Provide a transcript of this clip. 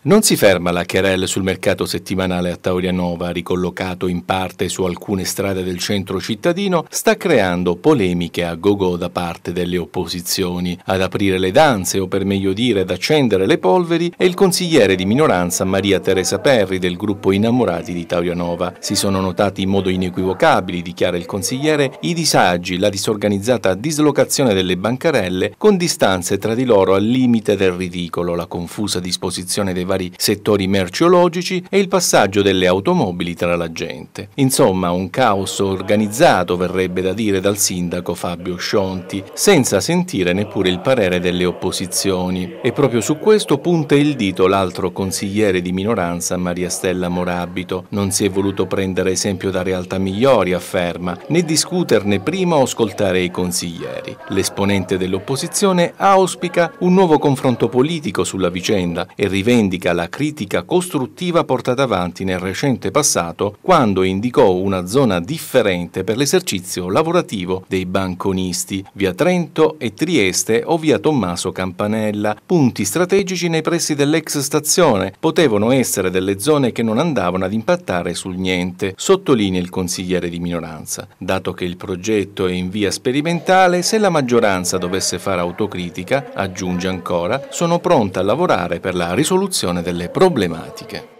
Non si ferma la Cherel sul mercato settimanale a Taurianova, ricollocato in parte su alcune strade del centro cittadino, sta creando polemiche a gogo da parte delle opposizioni. Ad aprire le danze, o per meglio dire ad accendere le polveri, è il consigliere di minoranza Maria Teresa Perri del gruppo Innamorati di Taurianova. Si sono notati in modo inequivocabile, dichiara il consigliere, i disagi, la disorganizzata dislocazione delle bancarelle con distanze tra di loro al limite del ridicolo, la confusa disposizione dei vari settori merceologici e il passaggio delle automobili tra la gente. Insomma, un caos organizzato, verrebbe da dire dal sindaco Fabio Scionti, senza sentire neppure il parere delle opposizioni. E proprio su questo punta il dito l'altro consigliere di minoranza Maria Stella Morabito. Non si è voluto prendere esempio da realtà migliori, afferma, né discuterne prima o ascoltare i consiglieri. L'esponente dell'opposizione auspica un nuovo confronto politico sulla vicenda e rivendica indica la critica costruttiva portata avanti nel recente passato quando indicò una zona differente per l'esercizio lavorativo dei banconisti, via Trento e Trieste o via Tommaso Campanella. Punti strategici nei pressi dell'ex stazione potevano essere delle zone che non andavano ad impattare sul niente, sottolinea il consigliere di minoranza. Dato che il progetto è in via sperimentale, se la maggioranza dovesse fare autocritica, aggiunge ancora, sono pronta a lavorare per la risoluzione soluzione delle problematiche.